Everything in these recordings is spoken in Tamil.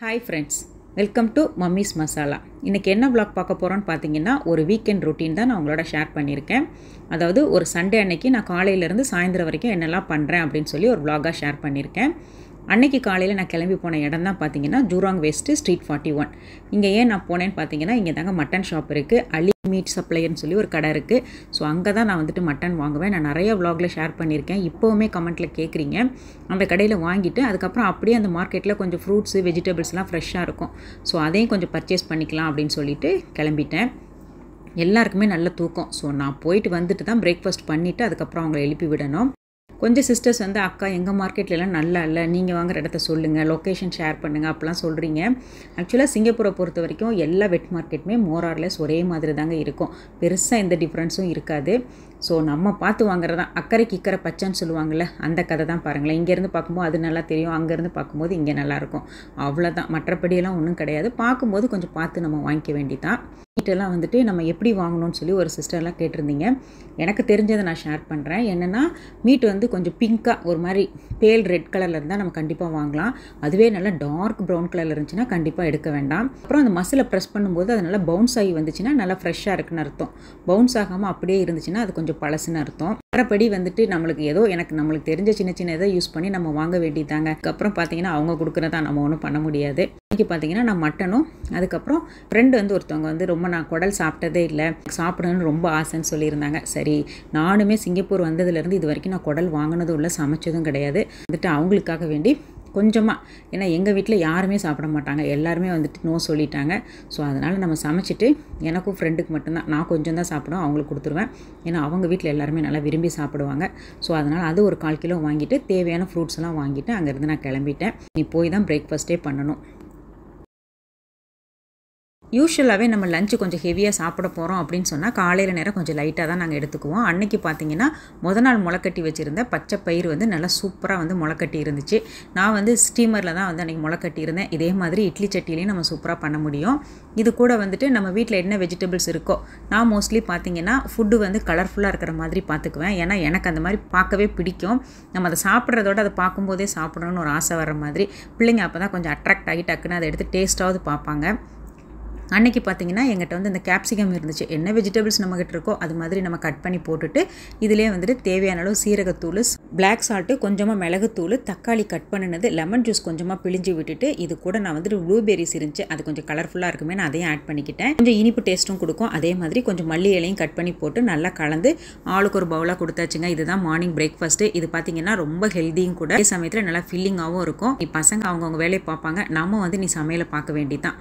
hi friends welcome to mummy's masala இன்றைக்கி என்ன வ்ளாக் பார்க்க போகிறோன்னு பார்த்தீங்கன்னா ஒரு வீக்கெண்ட் ரொட்டீன் தான் நான் உங்களோட ஷேர் பண்ணியிருக்கேன் அதாவது ஒரு சண்டே அன்னைக்கு நான் காலையிலேருந்து சாயந்தரம் வரைக்கும் என்னெல்லாம் பண்ணுறேன் அப்படின்னு சொல்லி ஒரு வ்ளாகாக ஷேர் பண்ணியிருக்கேன் அன்னைக்கு காலையில் நான் கிளம்பி போன இடம் தான் பார்த்தீங்கன்னா Jurong west street forty one இங்கே ஏன் நான் போனேன்னு பார்த்தீங்கன்னா இங்கே தாங்க மட்டன் ஷாப் இருக்குது அலி மீட் சப்ளைன்னு சொல்லி ஒரு கடை இருக்குது ஸோ அங்கே தான் நான் வந்துட்டு மட்டன் வாங்குவேன் நான் நிறைய விலாகில் ஷேர் பண்ணியிருக்கேன் இப்போவுமே கமெண்ட்டில் கேட்குறீங்க அந்த கடையில் வாங்கிட்டு அதுக்கப்புறம் அப்படியே அந்த மார்க்கெட்டில் கொஞ்சம் ஃப்ரூட்ஸு வெஜிடபிள்ஸ்லாம் ஃப்ரெஷ்ஷாக இருக்கும் ஸோ அதையும் கொஞ்சம் பர்ச்சேஸ் பண்ணிக்கலாம் அப்படின்னு சொல்லிட்டு கிளம்பிட்டேன் எல்லாருக்குமே நல்ல தூக்கம் ஸோ நான் போயிட்டு வந்துட்டு தான் பிரேக்ஃபாஸ்ட் பண்ணிவிட்டு அதுக்கப்புறம் அவங்கள எழுப்பி விடணும் கொஞ்சம் சிஸ்டர்ஸ் வந்து அக்கா எங்கள் மார்க்கெட்லலாம் நல்லா இல்லை நீங்கள் வாங்குற இடத்த சொல்லுங்கள் லொக்கேஷன் ஷேர் பண்ணுங்கள் அப்படிலாம் சொல்கிறீங்க ஆக்சுவலாக சிங்கப்பூரை பொறுத்த வரைக்கும் எல்லா வெட் மார்க்கெட்டுமே மோரார்லெஸ் ஒரே மாதிரி தாங்க இருக்கும் பெருசாக எந்த டிஃப்ரென்ஸும் இருக்காது ஸோ நம்ம பார்த்து வாங்குறதா அக்கறை கிக்கரை பச்சைன்னு சொல்லுவாங்கள்ல அந்த கதை தான் பாருங்களேன் இங்கேருந்து பார்க்கும்போது அது நல்லா தெரியும் அங்கேருந்து பார்க்கும்போது இங்கே நல்லாயிருக்கும் அவ்வளோதான் மற்றபடியெல்லாம் ஒன்றும் கிடையாது பார்க்கும்போது கொஞ்சம் பார்த்து நம்ம வாங்கிக்க வேண்டிதான் கிட்டலாம் வந்துட்டு நம்ம எப்படி வாங்கணும்னு சொல்லி ஒரு சிஸ்டர்லாம் கேட்டிருந்தீங்க எனக்கு தெரிஞ்சதை நான் ஷேர் பண்ணுறேன் என்னென்னா மீட் வந்து கொஞ்சம் பிங்க்காக ஒரு மாதிரி பேல் ரெட் கலரில் இருந்தால் நம்ம கண்டிப்பாக வாங்கலாம் அதுவே நல்லா டார்க் ப்ரௌன் கலரில் இருந்துச்சுன்னா கண்டிப்பாக எடுக்க வேண்டாம் அப்புறம் அந்த மசிலை ப்ரெஸ் பண்ணும்போது அது நல்லா பவுன்ஸ் ஆகி வந்துச்சுன்னா நல்லா ஃப்ரெஷ்ஷாக இருக்குன்னு அர்த்தம் பவுன்ஸ் ஆகாமல் அப்படியே இருந்துச்சுன்னா அது கொஞ்சம் பழசுன்னு அர்த்தம் மற்றபடி வந்துட்டு நம்மளுக்கு ஏதோ எனக்கு நம்மளுக்கு தெரிஞ்ச சின்ன சின்ன இதை யூஸ் பண்ணி நம்ம வாங்க வேண்டியதாங்க அதுக்கப்புறம் பார்த்தீங்கன்னா அவங்க கொடுக்குறதா நம்ம ஒன்றும் பண்ண முடியாது இன்றைக்கி பார்த்தீங்கன்னா நான் மட்டனும் அதுக்கப்புறம் ஃப்ரெண்டு வந்து ஒருத்தவங்க வந்து ரொம்ப நான் குடல் சாப்பிட்டதே இல்லை சாப்பிடணும்னு ரொம்ப ஆசைன்னு சொல்லியிருந்தாங்க சரி நானுமே சிங்கப்பூர் வந்ததுலேருந்து இது வரைக்கும் நான் குடல் வாங்கினதும் இல்லை சமைச்சதும் கிடையாது வந்துட்டு அவங்களுக்காக வேண்டி கொஞ்சமாக ஏன்னா எங்கள் வீட்டில் யாருமே சாப்பிட மாட்டாங்க எல்லாருமே வந்துட்டு நோ சொல்லிட்டாங்க ஸோ அதனால் நம்ம சமைச்சிட்டு எனக்கும் ஃப்ரெண்டுக்கு மட்டும்தான் நான் கொஞ்சம் தான் சாப்பிடுவேன் அவங்களுக்கு கொடுத்துருவேன் ஏன்னா அவங்க வீட்டில் எல்லாருமே நல்லா விரும்பி சாப்பிடுவாங்க ஸோ அதனால் அது ஒரு கால் கிலோ வாங்கிட்டு தேவையான ஃப்ரூட்ஸ் எல்லாம் வாங்கிட்டு அங்கேருந்து நான் கிளம்பிட்டேன் நீ போய் தான் பிரேக்ஃபாஸ்ட்டே பண்ணணும் யூஸ்வலாகவே நம்ம லஞ்சு கொஞ்சம் ஹெவியாக சாப்பிட போகிறோம் அப்படின்னு சொன்னால் காலையில் நேரம் கொஞ்சம் லைட்டாக தான் நாங்கள் எடுத்துக்குவோம் அன்றைக்கி பார்த்தீங்கன்னா முத நாள் முளைக்கட்டி வச்சுருந்த பச்சை பயிர் வந்து நல்லா சூப்பராக வந்து முளைக்கட்டி இருந்துச்சு நான் வந்து ஸ்டீமரில் தான் வந்து அன்றைக்கி முளைக்கட்டி இருந்தேன் இதே மாதிரி இட்லி சட்டிலையும் நம்ம சூப்பராக பண்ண முடியும் இது கூட வந்துட்டு நம்ம வீட்டில் என்ன வெஜிடபிள்ஸ் இருக்கோ நான் மோஸ்ட்லி பார்த்தீங்கன்னா ஃபுட்டு வந்து கலர்ஃபுல்லாக இருக்கிற மாதிரி பார்த்துக்குவேன் ஏன்னா எனக்கு அந்த மாதிரி பார்க்கவே பிடிக்கும் நம்ம அதை சாப்பிட்றதோட அதை பார்க்கும்போதே சாப்பிடணும்னு ஒரு ஆசை வர மாதிரி பிள்ளைங்க அப்போ தான் கொஞ்சம் அட்ராக்ட் ஆகி டக்குன்னு அதை எடுத்து டேஸ்ட்டாவது பார்ப்பாங்க அன்றைக்கி பார்த்திங்கன்னா எங்கிட்ட வந்து இந்த கேப்சிகம் இருந்துச்சு என்ன வெஜிடபிள்ஸ் நம்மகிட்ட இருக்கோ அது மாதிரி நம்ம கட் பண்ணி போட்டுட்டு இதிலே வந்துட்டு தேவையான அளவு சீரகத்தூள் பிளாக் சால்ட்டு கொஞ்சமாக மிளகுத்தூள் தக்காளி கட் பண்ணினது லெமன் ஜூஸ் கொஞ்சமாக பிழிஞ்சு விட்டுட்டு இது கூட நான் வந்துட்டு ப்ளூபெரிஸ் இருந்துச்சு அது கொஞ்சம் கலர்ஃபுல்லாக இருக்குமே நான் அதையும் ஆட் பண்ணிக்கிட்டேன் கொஞ்சம் இனிப்பு டேஸ்ட்டும் கொடுக்கும் அதே மாதிரி கொஞ்சம் மல்லி இலையும் கட் பண்ணி போட்டு நல்லா கலந்து ஆளுக்கு ஒரு பவுலாக கொடுத்தாச்சுங்க இதுதான் மார்னிங் பிரேக்ஃபாஸ்ட்டு இது பார்த்தீங்கன்னா ரொம்ப ஹெல்த்தியும் கூட அதே சமயத்தில் நல்லா ஃபில்லிங்காகவும் இருக்கும் பசங்க அவங்கவுங்க வேலையை பார்ப்பாங்க நம்ம வந்து நீ சமையலை பார்க்க தான்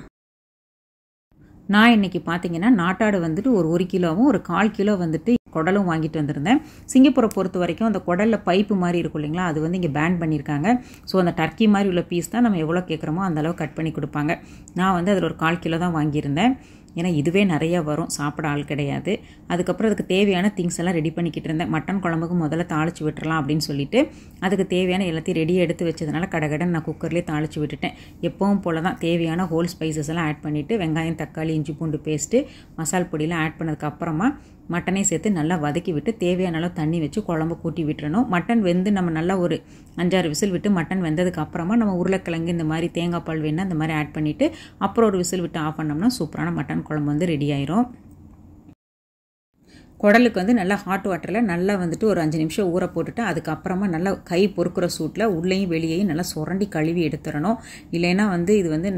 நான் இன்னைக்கு பார்த்தீங்கன்னா நாட்டாடு வந்துட்டு ஒரு ஒரு கிலோவும் ஒரு கால் கிலோ வந்துட்டு குடலும் வாங்கிட்டு வந்திருந்தேன் சிங்கப்பூரை பொறுத்த வரைக்கும் அந்த குடலில் பைப்பு மாதிரி இருக்கும் இல்லைங்களா அது வந்து இங்கே பேன் பண்ணியிருக்காங்க ஸோ அந்த டர்க்கி மாதிரி உள்ள பீஸ் தான் நம்ம எவ்வளோ கேட்குறோமோ அந்தளவு கட் பண்ணி கொடுப்பாங்க நான் வந்து அதில் ஒரு கால் கிலோ தான் வாங்கியிருந்தேன் ஏன்னா இதுவே நிறையா வரும் சாப்பிட ஆள் கிடையாது அதுக்கப்புறம் அதுக்கு தேவையான திங்ஸ் எல்லாம் ரெடி பண்ணிக்கிட்டு இருந்தேன் மட்டன் குழம்புக்கு முதல்ல தாளித்து விட்டுறலாம் அப்படின்னு சொல்லிட்டு அதுக்கு தேவையான எல்லாத்தையும் ரெடி எடுத்து வச்சதுனால கடகடன் நான் குக்கர்லேயே தாளித்து விட்டுட்டேன் எப்பவும் போல் தான் தேவையான ஹோல் ஸ்பைசஸ் எல்லாம் ஆட் பண்ணிவிட்டு வெங்காயம் தக்காளி இஞ்சி பூண்டு பேஸ்ட்டு மசால் பொடியெலாம் ஆட் பண்ணதுக்கப்புறமா மட்டனையும் சேர்த்து நல்லா வதக்கி விட்டு தேவையான அளவு தண்ணி வச்சு குழம்பு கூட்டி விட்டுறணும் மட்டன் வெந்து நம்ம நல்லா ஒரு அஞ்சாறு விசில் விட்டு மட்டன் வெந்ததுக்கு அப்புறமா நம்ம உருளைக்கிழங்கு இந்த மாதிரி தேங்காய் பால் வேணும் இந்த மாதிரி ஆட் பண்ணிவிட்டு அப்புறம் ஒரு விசில் விட்டு ஆஃப் பண்ணோம்னா சூப்பரான மட்டன் குழம்பு வந்து ரெடி ஆயிரும் குடலுக்கு வந்து நல்லா ஹாட் வாட்டரில் நல்லா வந்துட்டு ஒரு அஞ்சு நிமிஷம் ஊற போட்டுட்டு அதுக்கப்புறமா நல்லா கை பொறுக்கிற சூட்டில் உள்ளேயும் வெளியேயும் நல்லா சுரண்டி கழுவி எடுத்துடணும் இல்லைன்னா வந்து இது வந்து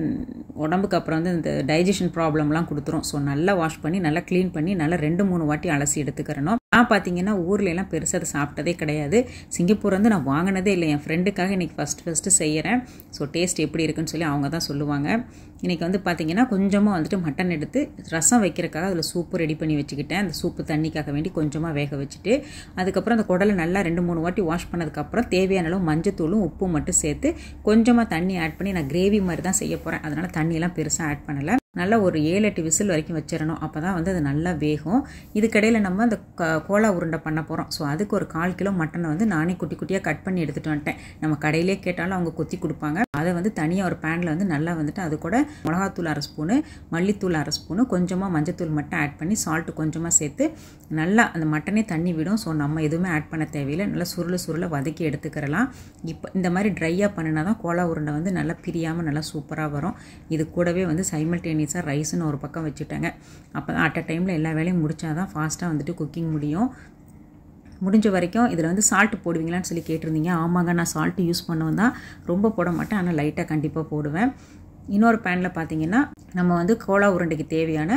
உடம்புக்கு அப்புறம் வந்து இந்த டைஜஷன் ப்ராப்ளம்லாம் கொடுத்துரும் ஸோ நல்லா வாஷ் பண்ணி நல்லா க்ளீன் பண்ணி நல்லா ரெண்டு மூணு வாட்டி அலசி எடுத்துக்கிறணும் நான் பார்த்தீங்கன்னா எல்லாம் பெருசாக அதை சாப்பிட்டதே கிடையாது சிங்கப்பூர் வந்து நான் வாங்கினதே இல்லை என் ஃப்ரெண்டுக்காக இன்றைக்கி ஃபஸ்ட் ஃபஸ்ட்டு செய்கிறேன் ஸோ டேஸ்ட் எப்படி இருக்குன்னு சொல்லி அவங்க தான் சொல்லுவாங்க இன்றைக்கி வந்து பார்த்திங்கன்னா கொஞ்சமாக வந்துட்டு மட்டன் எடுத்து ரசம் வைக்கிறக்காக அதில் சூப்பு ரெடி பண்ணி வச்சுக்கிட்டேன் அந்த சூப்பு தண்ணிக்காக வேண்டி கொஞ்சமாக வேக வச்சுட்டு அதுக்கப்புறம் அந்த குடலை நல்லா ரெண்டு மூணு வாட்டி வாஷ் பண்ணதுக்கப்புறம் தேவையான அளவு மஞ்சத்தூளும் உப்பும் மட்டும் சேர்த்து கொஞ்சமாக தண்ணி ஆட் பண்ணி நான் கிரேவி மாதிரி தான் செய்ய போகிறேன் அதனால் தண்ணியெல்லாம் பெருசாக ஆட் பண்ணலை நல்லா ஒரு ஏழு எட்டு விசில் வரைக்கும் வச்சிடணும் அப்போ தான் வந்து அது நல்லா வேகும் இதுக்கடையில் நம்ம அந்த கோலா உருண்டை பண்ண போகிறோம் ஸோ அதுக்கு ஒரு கால் கிலோ மட்டனை வந்து நானே குட்டி குட்டியாக கட் பண்ணி எடுத்துகிட்டு வந்துட்டேன் நம்ம கடையிலே கேட்டாலும் அவங்க கொத்தி கொடுப்பாங்க அதை வந்து தனியாக ஒரு பேனில் வந்து நல்லா வந்துட்டு அது கூட மிளகாத்தூள் அரை ஸ்பூனு மல்லித்தூள் அரை ஸ்பூனு கொஞ்சமாக மஞ்சத்தூள் மட்டும் ஆட் பண்ணி சால்ட்டு கொஞ்சமாக சேர்த்து நல்லா அந்த மட்டனே தண்ணி விடும் ஸோ நம்ம எதுவுமே ஆட் பண்ண தேவையில்லை நல்லா சுருளை சுருளை வதக்கி எடுத்துக்கிறலாம் இப்போ இந்த மாதிரி ட்ரையாக பண்ணினா தான் கோலா உருண்டை வந்து நல்லா பிரியாமல் நல்லா சூப்பராக வரும் இது கூடவே வந்து சைமல்டேனியஸ் ரைஸாக ரைஸ்னு ஒரு பக்கம் வச்சுட்டேங்க அப்போ அட் அ டைமில் எல்லா வேலையும் முடித்தா தான் ஃபாஸ்ட்டாக வந்துட்டு குக்கிங் முடியும் முடிஞ்ச வரைக்கும் இதில் வந்து சால்ட் போடுவீங்களான்னு சொல்லி கேட்டிருந்தீங்க ஆமாங்க நான் சால்ட் யூஸ் பண்ணுவேன் தான் ரொம்ப போட மாட்டேன் ஆனால் லைட்டாக கண்டிப்பாக போடுவேன் இன்னொரு பேனில் பார்த்தீங்கன்னா நம்ம வந்து கோலா உருண்டைக்கு தேவையான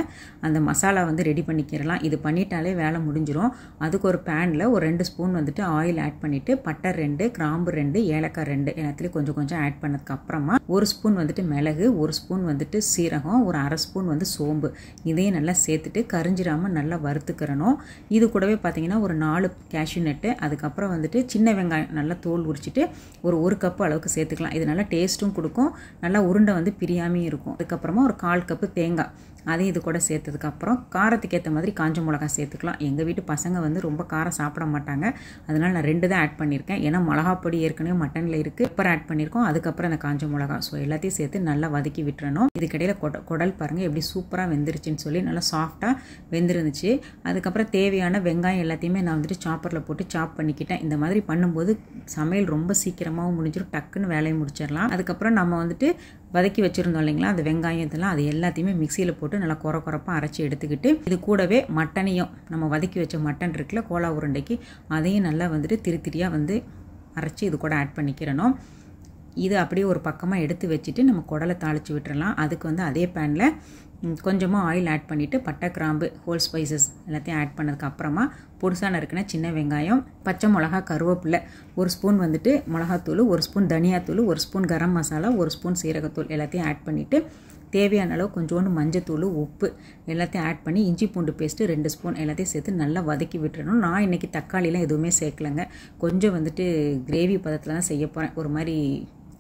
அந்த மசாலா வந்து ரெடி பண்ணிக்கிறலாம் இது பண்ணிட்டாலே வேலை முடிஞ்சிடும் அதுக்கு ஒரு பேனில் ஒரு ரெண்டு ஸ்பூன் வந்துட்டு ஆயில் ஆட் பண்ணிவிட்டு பட்டை ரெண்டு கிராம்பு ரெண்டு ஏலக்காய் ரெண்டு எல்லாத்துலேயும் கொஞ்சம் கொஞ்சம் ஆட் பண்ணதுக்கு அப்புறமா ஒரு ஸ்பூன் வந்துட்டு மிளகு ஒரு ஸ்பூன் வந்துட்டு சீரகம் ஒரு அரை ஸ்பூன் வந்து சோம்பு இதையும் நல்லா சேர்த்துட்டு கரிஞ்சிடாமல் நல்லா வறுத்துக்கிறணும் இது கூடவே பார்த்தீங்கன்னா ஒரு நாலு கேஷ்யூ நட்டு அதுக்கப்புறம் வந்துட்டு சின்ன வெங்காயம் நல்லா தோல் உரிச்சிட்டு ஒரு ஒரு கப்பு அளவுக்கு சேர்த்துக்கலாம் இது நல்லா டேஸ்ட்டும் கொடுக்கும் நல்லா உருண்டை வந்து பிரியாமையும் இருக்கும் அதுக்கப்புறமா ஒரு கால் கப்பு தேங்காய் அதையும் இது கூட சேர்த்ததுக்கப்புறம் காரத்துக்கு ஏற்ற மாதிரி காஞ்ச மிளகா சேர்த்துக்கலாம் எங்கள் வீட்டு பசங்க வந்து ரொம்ப காரம் சாப்பிட மாட்டாங்க அதனால் நான் ரெண்டு தான் ஆட் பண்ணியிருக்கேன் ஏன்னா மிளகா பொடி ஏற்கனவே மட்டனில் இருக்குது அப்புறம் ஆட் பண்ணியிருக்கோம் அதுக்கப்புறம் அந்த காஞ்ச மிளகா ஸோ எல்லாத்தையும் சேர்த்து நல்லா வதக்கி விட்டுறணும் இதுக்கடையில் கொட குடல் பாருங்கள் எப்படி சூப்பராக வெந்துருச்சுன்னு சொல்லி நல்லா சாஃப்டாக வெந்துருந்துச்சு அதுக்கப்புறம் தேவையான வெங்காயம் எல்லாத்தையுமே நான் வந்துட்டு சாப்பரில் போட்டு சாப் பண்ணிக்கிட்டேன் இந்த மாதிரி பண்ணும்போது சமையல் ரொம்ப சீக்கிரமாகவும் முடிஞ்சிடும் டக்குன்னு வேலையை முடிச்சிடலாம் அதுக்கப்புறம் நம்ம வந்துட்டு வதக்கி வச்சுருந்தோம் இல்லைங்களா அந்த வெங்காயத்தெல்லாம் அது எல்லாத்தையுமே மிக்சியில் போட்டு போட்டு நல்லா குறை குறப்பாக அரைச்சி எடுத்துக்கிட்டு இது கூடவே மட்டனையும் நம்ம வதக்கி வச்ச மட்டன் இருக்குல்ல கோலா உருண்டைக்கு அதையும் நல்லா வந்துட்டு திரு திரியாக வந்து அரைச்சி இது கூட ஆட் பண்ணிக்கிறணும் இது அப்படியே ஒரு பக்கமாக எடுத்து வச்சுட்டு நம்ம குடலை தாளித்து விட்டுறலாம் அதுக்கு வந்து அதே பேனில் கொஞ்சமாக ஆயில் ஆட் பண்ணிவிட்டு பட்டை கிராம்பு ஹோல் ஸ்பைசஸ் எல்லாத்தையும் ஆட் பண்ணதுக்கு அப்புறமா பொடுசான இருக்குன்னா சின்ன வெங்காயம் பச்சை மிளகா கருவேப்பிலை ஒரு ஸ்பூன் வந்துட்டு மிளகாத்தூள் ஒரு ஸ்பூன் தனியாத்தூள் ஒரு ஸ்பூன் கரம் மசாலா ஒரு ஸ்பூன் சீரகத்தூள் எல்லாத்தையும் ஆட் பண்ணிவிட்டு தேவையான அளவு கொஞ்சோண்டு தூள் உப்பு எல்லாத்தையும் ஆட் பண்ணி இஞ்சி பூண்டு பேஸ்ட்டு ரெண்டு ஸ்பூன் எல்லாத்தையும் சேர்த்து நல்லா வதக்கி விட்டுறணும் நான் இன்றைக்கி தக்காளிலாம் எதுவுமே சேர்க்கலைங்க கொஞ்சம் வந்துட்டு கிரேவி பதத்தில் தான் செய்ய போகிறேன் ஒரு மாதிரி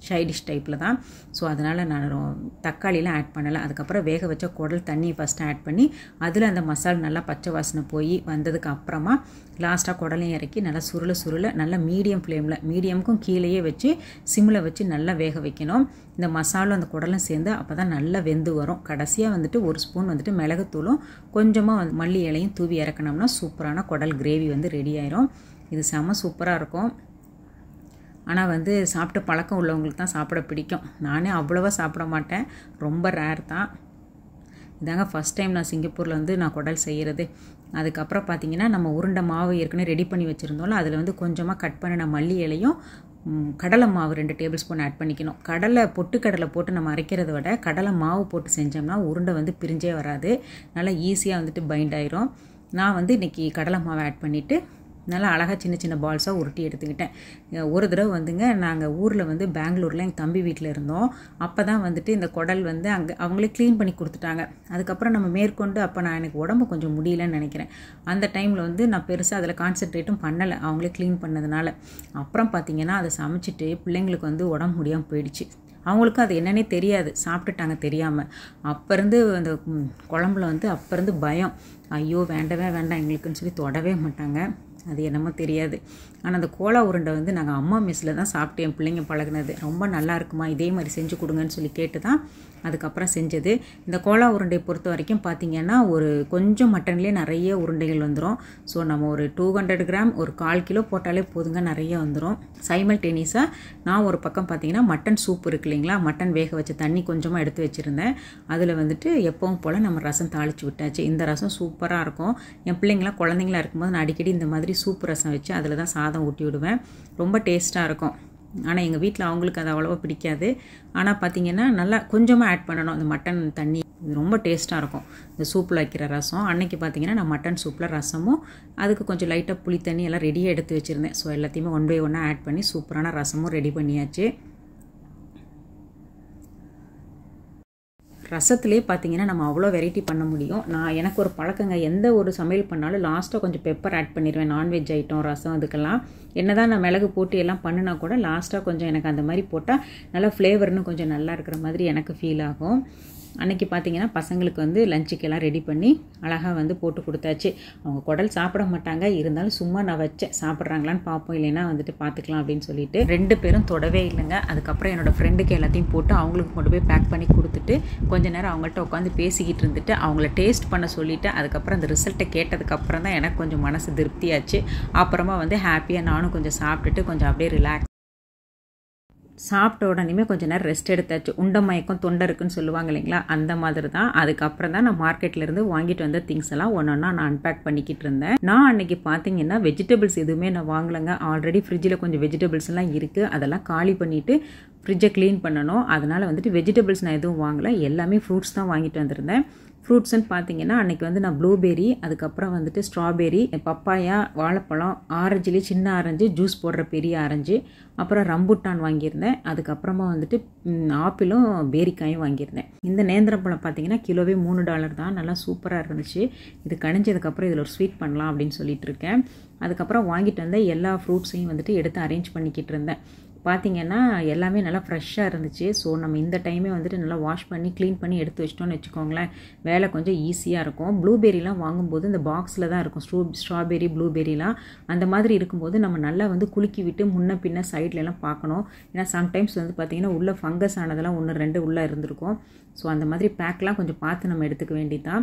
ஷைடிஷ் டைப்பில் தான் ஸோ அதனால் நான் தக்காளியெலாம் ஆட் பண்ணலை அதுக்கப்புறம் வேக வச்ச குடல் தண்ணியை ஃபஸ்ட்டு ஆட் பண்ணி அதில் அந்த மசாலா நல்லா பச்சை வாசனை போய் வந்ததுக்கு அப்புறமா லாஸ்ட்டாக குடலையும் இறக்கி நல்லா சுருளை சுருளை நல்லா மீடியம் ஃப்ளேமில் மீடியமுக்கும் கீழேயே வச்சு சிம்மில் வச்சு நல்லா வேக வைக்கணும் இந்த மசாலும் அந்த குடலும் சேர்ந்து அப்போ தான் நல்லா வெந்து வரும் கடைசியாக வந்துட்டு ஒரு ஸ்பூன் வந்துட்டு மிளகுத்தூளும் கொஞ்சமாக வந்து மல்லி இலையும் தூவி இறக்கணும்னா சூப்பரான குடல் கிரேவி வந்து ரெடி ஆயிரும் இது செம சூப்பராக இருக்கும் ஆனால் வந்து சாப்பிட்டு பழக்கம் உள்ளவங்களுக்கு தான் சாப்பிட பிடிக்கும் நானே அவ்வளோவா சாப்பிட மாட்டேன் ரொம்ப ரேர் தான் இதாங்க ஃபஸ்ட் டைம் நான் சிங்கப்பூரில் வந்து நான் குடல் செய்கிறது அதுக்கப்புறம் பார்த்திங்கன்னா நம்ம உருண்டை மாவு ஏற்கனவே ரெடி பண்ணி வச்சுருந்தோம்ல அதில் வந்து கொஞ்சமாக கட் பண்ணின மல்லி இலையும் கடலை மாவு ரெண்டு டேபிள் ஸ்பூன் ஆட் பண்ணிக்கணும் கடலை பொட்டு கடலை போட்டு நம்ம அரைக்கிறத விட கடலை மாவு போட்டு செஞ்சோம்னா உருண்டை வந்து பிரிஞ்சே வராது நல்லா ஈஸியாக வந்துட்டு பைண்ட் ஆயிரும் நான் வந்து இன்றைக்கி கடலை மாவை ஆட் பண்ணிவிட்டு நல்லா அழகாக சின்ன சின்ன பால்ஸாக உருட்டி எடுத்துக்கிட்டேன் ஒரு தடவை வந்துங்க நாங்கள் ஊரில் வந்து பெங்களூரில் எங்கள் தம்பி வீட்டில் இருந்தோம் அப்போ தான் வந்துட்டு இந்த குடல் வந்து அங்கே அவங்களே க்ளீன் பண்ணி கொடுத்துட்டாங்க அதுக்கப்புறம் நம்ம மேற்கொண்டு அப்போ நான் எனக்கு உடம்பு கொஞ்சம் முடியலன்னு நினைக்கிறேன் அந்த டைமில் வந்து நான் பெருசாக அதில் கான்சென்ட்ரேட்டும் பண்ணலை அவங்களே க்ளீன் பண்ணதுனால அப்புறம் பார்த்திங்கன்னா அதை சமைச்சிட்டு பிள்ளைங்களுக்கு வந்து உடம்பு முடியாமல் போயிடுச்சு அவங்களுக்கும் அது என்னன்னே தெரியாது சாப்பிட்டுட்டாங்க தெரியாமல் அப்போருந்து அந்த குழம்புல வந்து அப்போருந்து பயம் ஐயோ வேண்டவே வேண்டாம் எங்களுக்குன்னு சொல்லி தொடவே மாட்டாங்க அது என்னமோ தெரியாது ஆனால் அந்த கோலா உருண்டை வந்து நாங்கள் அம்மா மெஸ்ஸில் தான் சாப்பிட்டு என் பிள்ளைங்க பழகினது ரொம்ப நல்லா இருக்குமா இதே மாதிரி செஞ்சு கொடுங்கன்னு சொல்லி கேட்டு தான் அதுக்கப்புறம் செஞ்சது இந்த கோலா உருண்டையை பொறுத்த வரைக்கும் பார்த்திங்கன்னா ஒரு கொஞ்சம் மட்டன்லேயே நிறைய உருண்டைகள் வந்துடும் ஸோ நம்ம ஒரு டூ ஹண்ட்ரட் கிராம் ஒரு கால் கிலோ போட்டாலே போதுங்க நிறைய வந்துடும் சைமல் டென்னிஸாக நான் ஒரு பக்கம் பார்த்திங்கன்னா மட்டன் சூப் இருக்கு இல்லைங்களா மட்டன் வேக வச்ச தண்ணி கொஞ்சமாக எடுத்து வச்சுருந்தேன் அதில் வந்துட்டு எப்பவும் போல் நம்ம ரசம் தாளித்து விட்டாச்சு இந்த ரசம் சூப்பராக இருக்கும் என் பிள்ளைங்களாம் குழந்தைங்களா இருக்கும்போது நான் அடிக்கடி இந்த மாதிரி சூப் ரசம் வச்சு அதில் தான் சாதம் ஊட்டி விடுவேன் ரொம்ப டேஸ்ட்டாக இருக்கும் ஆனால் எங்கள் வீட்டில் அவங்களுக்கு அது அவ்வளோவா பிடிக்காது ஆனால் பார்த்திங்கன்னா நல்லா கொஞ்சமாக ஆட் பண்ணணும் அந்த மட்டன் தண்ணி ரொம்ப டேஸ்ட்டாக இருக்கும் இந்த சூப்பில் வைக்கிற ரசம் அன்னைக்கு பார்த்திங்கன்னா நான் மட்டன் சூப்பில் ரசமும் அதுக்கு கொஞ்சம் லைட்டாக புளி தண்ணி எல்லாம் ரெடியாக எடுத்து வச்சுருந்தேன் ஸோ எல்லாத்தையுமே ஒன் பை ஒன்னாக ஆட் பண்ணி சூப்பரான ரசமும் ரெடி பண்ணியாச்சு ரசத்துலேயே பார்த்தீங்கன்னா நம்ம அவ்வளோ வெரைட்டி பண்ண முடியும் நான் எனக்கு ஒரு பழக்கங்க எந்த ஒரு சமையல் பண்ணாலும் லாஸ்ட்டாக கொஞ்சம் பெப்பர் ஆட் பண்ணிடுவேன் நான்வெஜ் ஐட்டம் ரசம் அதுக்கெல்லாம் என்ன தான் நான் மிளகு போட்டு எல்லாம் பண்ணினா கூட லாஸ்ட்டாக கொஞ்சம் எனக்கு அந்த மாதிரி போட்டால் நல்லா ஃப்ளேவர்னு கொஞ்சம் நல்லா இருக்கிற மாதிரி எனக்கு ஃபீல் ஆகும் அன்றைக்கி பார்த்தீங்கன்னா பசங்களுக்கு வந்து லஞ்சுக்கெல்லாம் ரெடி பண்ணி அழகாக வந்து போட்டு கொடுத்தாச்சு அவங்க குடல் சாப்பிட மாட்டாங்க இருந்தாலும் சும்மா நான் வச்சேன் சாப்பிட்றாங்களான்னு பார்ப்போம் இல்லைன்னா வந்துட்டு பார்த்துக்கலாம் அப்படின்னு சொல்லிட்டு ரெண்டு பேரும் தொடவே இல்லைங்க அதுக்கப்புறம் என்னோடய ஃப்ரெண்டுக்கு எல்லாத்தையும் போட்டு அவங்களுக்கு கொண்டு போய் பேக் பண்ணி கொடுத்துட்டு கொஞ்ச நேரம் அவங்கள்ட்ட உட்காந்து பேசிக்கிட்டு இருந்துட்டு அவங்கள டேஸ்ட் பண்ண சொல்லிவிட்டு அதுக்கப்புறம் அந்த ரிசல்ட்டை கேட்டதுக்கப்புறம் தான் எனக்கு கொஞ்சம் மனசு திருப்தியாச்சு அப்புறமா வந்து ஹாப்பியாக நானும் கொஞ்சம் சாப்பிட்டுட்டு கொஞ்சம் அப்படியே ரிலாக்ஸ் சாப்பிட்ட உடனே கொஞ்சம் நேரம் ரெஸ்ட் எடுத்தாச்சு உண்ட மயக்கம் தொண்டை இருக்குன்னு சொல்லுவாங்க இல்லைங்களா அந்த மாதிரி தான் அதுக்கப்புறம் தான் நான் மார்க்கெட்லேருந்து வாங்கிட்டு வந்த திங்ஸ் எல்லாம் ஒன்று ஒன்றா நான் அன்பேக் பண்ணிக்கிட்டு இருந்தேன் நான் அன்னைக்கு பார்த்தீங்கன்னா வெஜிடபிள்ஸ் எதுவுமே நான் வாங்கலைங்க ஆல்ரெடி ஃப்ரிட்ஜில் கொஞ்சம் வெஜிடபிள்ஸ் எல்லாம் இருக்குது அதெல்லாம் காலி பண்ணிவிட்டு ஃப்ரிட்ஜை க்ளீன் பண்ணணும் அதனால் வந்துட்டு வெஜிடபிள்ஸ் நான் எதுவும் வாங்கலை எல்லாமே ஃப்ரூட்ஸ் தான் வாங்கிட்டு வந்திருந்தேன் ஃப்ரூட்ஸ்ன்னு பார்த்தீங்கன்னா அன்றைக்கி வந்து நான் ப்ளூபெரி அதுக்கப்புறம் வந்துட்டு ஸ்ட்ராபெரி பப்பாயா வாழைப்பழம் ஆரஞ்சுலேயே சின்ன ஆரஞ்சு ஜூஸ் போடுற பெரிய ஆரஞ்சு அப்புறம் ரம்புட்டான் வாங்கியிருந்தேன் அதுக்கப்புறமா வந்துட்டு ஆப்பிளும் பேரிக்காயும் வாங்கியிருந்தேன் இந்த நேந்திரப்பழம் பார்த்தீங்கன்னா கிலோவே மூணு டாலர் தான் நல்லா சூப்பராக இருந்துச்சு இது கணிஞ்சதுக்கப்புறம் இதில் ஒரு ஸ்வீட் பண்ணலாம் அப்படின்னு சொல்லிட்டு இருக்கேன் அதுக்கப்புறம் வாங்கிட்டு வந்த எல்லா ஃப்ரூட்ஸையும் வந்துட்டு எடுத்து அரேஞ்ச் பண்ணிக்கிட்டு இருந்தேன் பார்த்திங்கன்னா எல்லாமே நல்லா ஃப்ரெஷ்ஷாக இருந்துச்சு ஸோ நம்ம இந்த டைமே வந்துட்டு நல்லா வாஷ் பண்ணி க்ளீன் பண்ணி எடுத்து வச்சிட்டோம்னு வச்சுக்கோங்களேன் வேலை கொஞ்சம் ஈஸியாக இருக்கும் ப்ளூபெரிலாம் வாங்கும்போது இந்த பாக்ஸில் தான் இருக்கும் ஸ்ட்ரூ ஸ்ட்ராபெரி ப்ளூபெரிலாம் அந்த மாதிரி இருக்கும்போது நம்ம நல்லா வந்து குலுக்கி விட்டு முன்ன பின்ன சைட்லலாம் பார்க்கணும் ஏன்னா சம்டைம்ஸ் வந்து பார்த்திங்கன்னா உள்ளே ஃபங்கஸ் ஆனதெல்லாம் ஒன்று ரெண்டு உள்ளே இருந்திருக்கும் ஸோ அந்த மாதிரி பேக்லாம் கொஞ்சம் பார்த்து நம்ம எடுத்துக்க வேண்டியதான்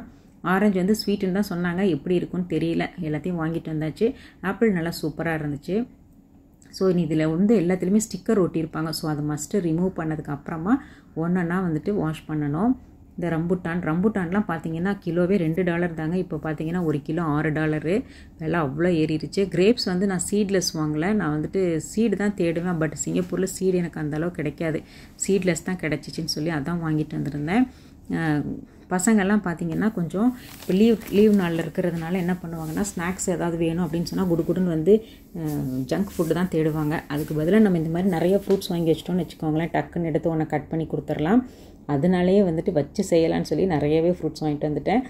ஆரஞ்சு வந்து ஸ்வீட்டுன்னு தான் சொன்னாங்க எப்படி இருக்குன்னு தெரியல எல்லாத்தையும் வாங்கிட்டு வந்தாச்சு ஆப்பிள் நல்லா சூப்பராக இருந்துச்சு ஸோ இதில் வந்து எல்லாத்துலேயுமே ஸ்டிக்கர் ஒட்டியிருப்பாங்க ஸோ அதை மஸ்ட்டு ரிமூவ் பண்ணதுக்கு அப்புறமா ஒன்றா வந்துட்டு வாஷ் பண்ணணும் இந்த ரம்புட்டான் ரம்புட்டான்லாம் பார்த்தீங்கன்னா கிலோவே ரெண்டு டாலர் தாங்க இப்போ பார்த்தீங்கன்னா ஒரு கிலோ ஆறு டாலரு வெலை அவ்வளோ ஏறிடுச்சு கிரேப்ஸ் வந்து நான் சீட்லெஸ் வாங்கலை நான் வந்துட்டு சீடு தான் தேடுவேன் பட் சிங்கப்பூரில் சீடு எனக்கு அந்தளவு கிடைக்காது சீட்லெஸ் தான் கிடச்சிச்சின்னு சொல்லி அதான் வாங்கிட்டு வந்திருந்தேன் பசங்கள்லாம் பார்த்திங்கன்னா கொஞ்சம் இப்போ லீவ் லீவ் நாளில் இருக்கிறதுனால என்ன பண்ணுவாங்கன்னா ஸ்நாக்ஸ் ஏதாவது வேணும் அப்படின்னு சொன்னால் குடுக்குடுன்னு வந்து ஜங்க் ஃபுட்டு தான் தேடுவாங்க அதுக்கு பதிலாக நம்ம இந்த மாதிரி நிறைய ஃப்ரூட்ஸ் வாங்கி வச்சிட்டோம்னு வச்சுக்கோங்களேன் டக்குன்னு எடுத்து ஒன்று கட் பண்ணி கொடுத்துடலாம் அதனாலேயே வந்துட்டு வச்சு செய்யலான்னு சொல்லி நிறையவே ஃப்ரூட்ஸ் வாங்கிட்டு வந்துட்டேன்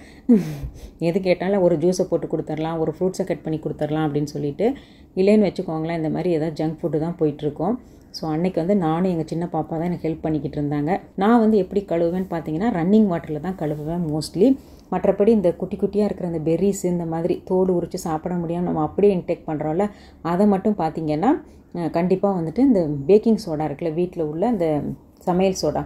எது கேட்டாலும் ஒரு ஜூஸை போட்டு கொடுத்துர்லாம் ஒரு ஃப்ரூட்ஸை கட் பண்ணி கொடுத்துர்லாம் அப்படின்னு சொல்லிட்டு இல்லைன்னு வச்சுக்கோங்களேன் இந்த மாதிரி ஏதாவது ஜங்க் ஃபுட்டு தான் போயிட்டுருக்கோம் ஸோ அன்னைக்கு வந்து நானும் எங்கள் சின்ன பாப்பா தான் எனக்கு ஹெல்ப் பண்ணிக்கிட்டு இருந்தாங்க நான் வந்து எப்படி கழுவுவேன்னு பார்த்தீங்கன்னா ரன்னிங் வாட்டரில் தான் கழுவுவேன் மோஸ்ட்லி மற்றபடி இந்த குட்டி குட்டியாக இருக்கிற அந்த பெர்ரிஸ் இந்த மாதிரி தோடு உரித்து சாப்பிட முடியாமல் நம்ம அப்படியே இன்டேக் பண்ணுறோம்ல அதை மட்டும் பார்த்திங்கன்னா கண்டிப்பாக வந்துட்டு இந்த பேக்கிங் சோடா இருக்குல்ல வீட்டில் உள்ள இந்த சமையல் சோடா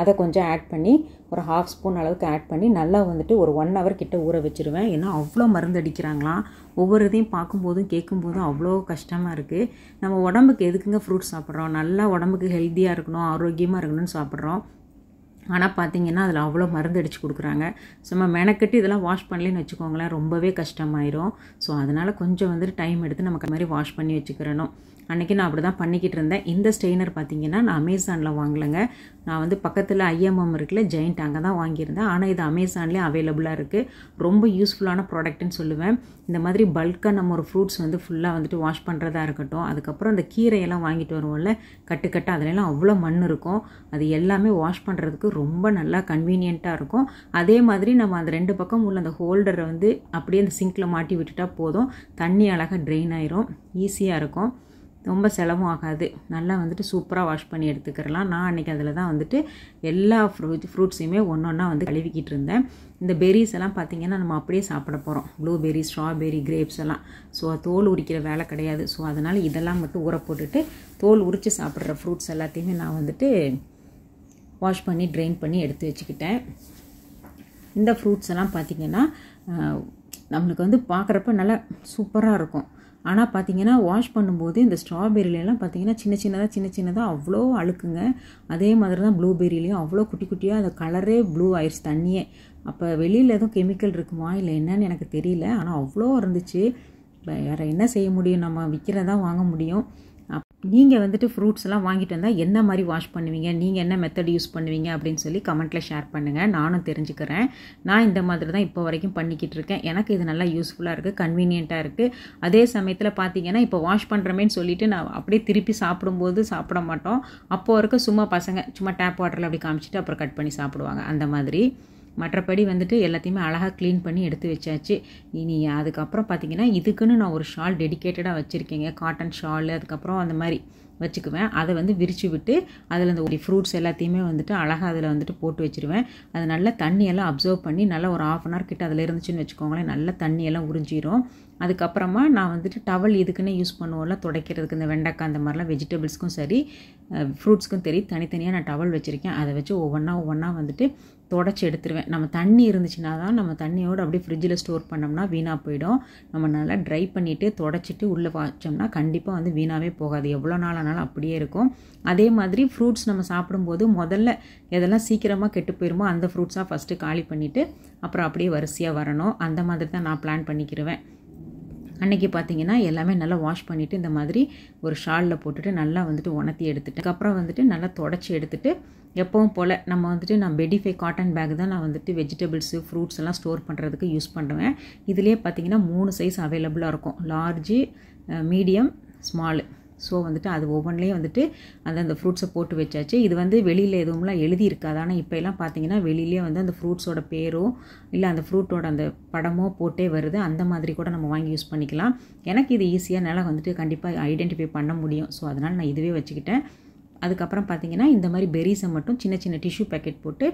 அதை கொஞ்சம் ஆட் பண்ணி ஒரு ஹாஃப் ஸ்பூன் அளவுக்கு ஆட் பண்ணி நல்லா வந்துட்டு ஒரு ஒன் ஹவர் கிட்டே ஊற வச்சுருவேன் ஏன்னா அவ்வளோ மருந்து அடிக்கிறாங்களாம் ஒவ்வொரு இதையும் பார்க்கும்போதும் கேட்கும்போதும் அவ்வளோ கஷ்டமாக இருக்குது நம்ம உடம்புக்கு எதுக்குங்க ஃப்ரூட்ஸ் சாப்பிட்றோம் நல்லா உடம்புக்கு ஹெல்த்தியாக இருக்கணும் ஆரோக்கியமாக இருக்கணும்னு சாப்பிட்றோம் ஆனால் பார்த்தீங்கன்னா அதில் அவ்வளோ மருந்து அடித்து கொடுக்குறாங்க சும்மா மெனக்கட்டு இதெல்லாம் வாஷ் பண்ணலன்னு வச்சுக்கோங்களேன் ரொம்பவே கஷ்டமாயிரும் ஸோ அதனால் கொஞ்சம் வந்துட்டு டைம் எடுத்து நமக்கு மாதிரி வாஷ் பண்ணி வச்சுக்கிறணும் அன்றைக்கி நான் அப்படி தான் பண்ணிக்கிட்டு இருந்தேன் இந்த ஸ்டெயினர் பார்த்தீங்கன்னா நான் அமேசானில் வாங்கலைங்க நான் வந்து பக்கத்தில் ஐஎம்எம் இருக்குல்ல ஜெயிண்ட் அங்கே தான் வாங்கியிருந்தேன் ஆனால் இது அமேசான்லேயே அவைலபிளாக இருக்குது ரொம்ப யூஸ்ஃபுல்லான ப்ராடக்ட்னு சொல்லுவேன் இந்த மாதிரி பல்காக நம்ம ஒரு ஃப்ரூட்ஸ் வந்து ஃபுல்லாக வந்துட்டு வாஷ் பண்ணுறதா இருக்கட்டும் அதுக்கப்புறம் அந்த கீரையெல்லாம் வாங்கிட்டு வருவோம்ல கட்டுக்கட்டு அதிலெல்லாம் அவ்வளோ மண் இருக்கும் அது எல்லாமே வாஷ் பண்ணுறதுக்கு ரொம்ப நல்லா கன்வீனியண்ட்டாக இருக்கும் அதே மாதிரி நம்ம அந்த ரெண்டு பக்கம் உள்ள அந்த ஹோல்டரை வந்து அப்படியே அந்த சிங்க்கில் மாட்டி விட்டுட்டால் போதும் தண்ணி அழகாக ட்ரெயின் ஆயிரும் ஈஸியாக இருக்கும் ரொம்ப செலவும் ஆகாது நல்லா வந்துட்டு சூப்பராக வாஷ் பண்ணி எடுத்துக்கிறலாம் நான் அன்றைக்கி அதில் தான் வந்துட்டு எல்லா ஃப்ரூட் ஃப்ரூட்ஸையுமே ஒன்று ஒன்றா வந்து கழுவிக்கிட்டு இருந்தேன் இந்த பெரிஸ் எல்லாம் பார்த்திங்கன்னா நம்ம அப்படியே சாப்பிட போகிறோம் ப்ளூபெரி ஸ்ட்ராபெரி கிரேப்ஸ் எல்லாம் ஸோ தோல் உரிக்கிற வேலை கிடையாது ஸோ அதனால் இதெல்லாம் மட்டும் ஊற போட்டுட்டு தோல் உரித்து சாப்பிட்ற ஃப்ரூட்ஸ் எல்லாத்தையுமே நான் வந்துட்டு வாஷ் பண்ணி ட்ரெயின் பண்ணி எடுத்து வச்சுக்கிட்டேன் இந்த ஃப்ரூட்ஸ் எல்லாம் பார்த்திங்கன்னா நம்மளுக்கு வந்து பார்க்குறப்ப நல்லா சூப்பராக இருக்கும் ஆனால் பார்த்தீங்கன்னா வாஷ் பண்ணும்போது இந்த ஸ்ட்ராபெரியிலலாம் பார்த்தீங்கன்னா சின்ன சின்னதாக சின்ன சின்னதாக அவ்வளோ அழுக்குங்க அதே மாதிரி தான் ப்ளூபெரிலையும் அவ்வளோ குட்டி குட்டியாக அந்த கலரே ப்ளூ ஆயிடுச்சு தண்ணியே அப்போ வெளியில் எதுவும் கெமிக்கல் இருக்குமா இல்லை என்னன்னு எனக்கு தெரியல ஆனால் அவ்வளோ இருந்துச்சு வேறு என்ன செய்ய முடியும் நம்ம விற்கிறதான் வாங்க முடியும் நீங்கள் வந்துட்டு ஃப்ரூட்ஸ்லாம் வாங்கிட்டு வந்தால் என்ன மாதிரி வாஷ் பண்ணுவீங்க நீங்கள் என்ன மெத்தட் யூஸ் பண்ணுவீங்க அப்படின்னு சொல்லி கமெண்ட்டில் ஷேர் பண்ணுங்கள் நானும் தெரிஞ்சுக்கிறேன் நான் இந்த மாதிரி தான் இப்போ வரைக்கும் பண்ணிக்கிட்டு இருக்கேன் எனக்கு இது நல்லா யூஸ்ஃபுல்லாக இருக்குது கன்வீனியண்ட்டாக இருக்குது அதே சமயத்தில் பார்த்தீங்கன்னா இப்போ வாஷ் பண்ணுறமேன்னு சொல்லிவிட்டு நான் அப்படியே திருப்பி சாப்பிடும்போது சாப்பிட மாட்டோம் அப்போது வரைக்கும் சும்மா பசங்க சும்மா டேப் வாட்டரில் அப்படி காமிச்சிட்டு அப்புறம் கட் பண்ணி சாப்பிடுவாங்க அந்த மாதிரி மற்றபடி வந்துட்டு எல்லாத்தையுமே அழகாக க்ளீன் பண்ணி எடுத்து வச்சாச்சு இனி அதுக்கப்புறம் பார்த்தீங்கன்னா இதுக்குன்னு நான் ஒரு ஷால் டெடிக்கேட்டடாக வச்சுருக்கேங்க காட்டன் ஷால் அதுக்கப்புறம் அந்த மாதிரி வச்சுக்குவேன் அதை வந்து விரித்து விட்டு அதில் ஒரு ஃப்ரூட்ஸ் எல்லாத்தையுமே வந்துட்டு அழகாக அதில் வந்துட்டு போட்டு வச்சுருவேன் அது நல்லா தண்ணியெல்லாம் அப்சர்வ் பண்ணி நல்லா ஒரு ஆஃப் அன் ஹவர் கிட்ட அதில் இருந்துச்சுன்னு வச்சுக்கோங்களேன் நல்லா தண்ணியெல்லாம் உறிஞ்சிரும் அதுக்கப்புறமா நான் வந்துட்டு டவல் இதுக்குன்னு யூஸ் பண்ணுவோம்ல துடைக்கிறதுக்கு இந்த வெண்டைக்காய் அந்த மாதிரிலாம் வெஜிடபிள்ஸ்க்கும் சரி ஃப்ரூட்ஸ்க்கும் சரி தனித்தனியாக நான் டவல் வச்சுருக்கேன் அதை வச்சு ஒவ்வொன்றா ஒவ்வொன்றா வந்துட்டு தொடச்சி எடுத்துருவேன் நம்ம தண்ணி இருந்துச்சுன்னா தான் நம்ம தண்ணியோடு அப்படியே ஃப்ரிட்ஜில் ஸ்டோர் பண்ணோம்னா வீணாக போயிடும் நம்ம நல்லா ட்ரை பண்ணிவிட்டு தொடச்சிட்டு உள்ளே வச்சோம்னா கண்டிப்பாக வந்து வீணாகவே போகாது எவ்வளோ நாளானாலும் அப்படியே இருக்கும் அதே மாதிரி ஃப்ரூட்ஸ் நம்ம சாப்பிடும்போது முதல்ல எதெல்லாம் சீக்கிரமாக கெட்டு போயிருமோ அந்த ஃப்ரூட்ஸாக ஃபஸ்ட்டு காலி பண்ணிவிட்டு அப்புறம் அப்படியே வரிசையாக வரணும் அந்த மாதிரி தான் நான் பிளான் பண்ணிக்கிடுவேன் அன்றைக்கி பார்த்தீங்கன்னா எல்லாமே நல்லா வாஷ் பண்ணிவிட்டு இந்த மாதிரி ஒரு ஷாலில் போட்டுட்டு நல்லா வந்துட்டு உணர்த்தி எடுத்துட்டு அப்புறம் வந்துட்டு நல்லா தொடச்சி எடுத்துட்டு எப்பவும் போல் நம்ம வந்துட்டு நான் பெடிஃபை காட்டன் பேக் தான் நான் வந்துட்டு வெஜிடபிள்ஸு ஃப்ரூட்ஸ் எல்லாம் ஸ்டோர் பண்ணுறதுக்கு யூஸ் பண்ணுவேன் இதிலே பார்த்திங்கன்னா மூணு சைஸ் அவைலபிளாக இருக்கும் லார்ஜு மீடியம் ஸ்மாலு ஸோ வந்துட்டு அது ஒவ்வொன்றிலையும் வந்துட்டு அந்த ஃப்ரூட்ஸை போட்டு வச்சாச்சு இது வந்து வெளியில் எதுவும்லாம் எழுதியிருக்காது ஆனால் இப்போ எல்லாம் பார்த்தீங்கன்னா வெளியிலே வந்து அந்த ஃப்ரூட்ஸோட பேரோ இல்லை அந்த ஃப்ரூட்டோட அந்த படமோ போட்டே வருது அந்த மாதிரி கூட நம்ம வாங்கி யூஸ் பண்ணிக்கலாம் எனக்கு இது ஈஸியாக வந்துட்டு கண்டிப்பாக ஐடென்டிஃபை பண்ண முடியும் ஸோ அதனால் நான் இதுவே வச்சுக்கிட்டேன் அதுக்கப்புறம் பார்த்தீங்கன்னா இந்த மாதிரி பெரிஸை மட்டும் சின்ன சின்ன டிஷ்யூ பேக்கெட் போட்டு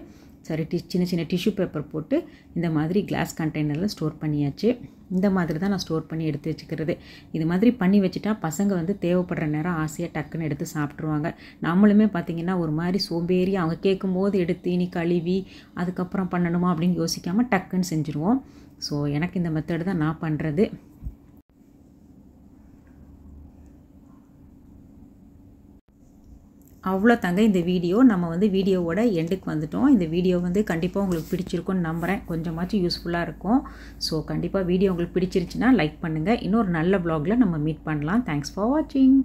சாரி டி சின்ன சின்ன டிஷ்யூ பேப்பர் போட்டு இந்த மாதிரி கிளாஸ் கண்டெய்னரில் ஸ்டோர் பண்ணியாச்சு இந்த மாதிரி தான் நான் ஸ்டோர் பண்ணி எடுத்து வச்சுக்கிறது இது மாதிரி பண்ணி வச்சுட்டா பசங்க வந்து தேவைப்படுற நேரம் ஆசையாக டக்குன்னு எடுத்து சாப்பிட்ருவாங்க நம்மளுமே பார்த்திங்கன்னா ஒரு மாதிரி சோம்பேறி அவங்க கேட்கும்போது எடுத்து இனி கழுவி அதுக்கப்புறம் பண்ணணுமா அப்படின்னு யோசிக்காமல் டக்குன்னு செஞ்சுருவோம் ஸோ எனக்கு இந்த மெத்தடு தான் நான் பண்ணுறது அவ்வளோ தாங்க இந்த வீடியோ நம்ம வந்து வீடியோவோட எண்டுக்கு வந்துட்டோம் இந்த வீடியோ வந்து கண்டிப்பாக உங்களுக்கு பிடிச்சிருக்கும்னு நம்புகிறேன் கொஞ்சமாச்சும் யூஸ்ஃபுல்லாக இருக்கும் ஸோ கண்டிப்பாக வீடியோ உங்களுக்கு பிடிச்சிருச்சுன்னா லைக் பண்ணுங்கள் இன்னொரு நல்ல ப்ளாகில் நம்ம மீட் பண்ணலாம் தேங்க்ஸ் ஃபார் வாட்சிங்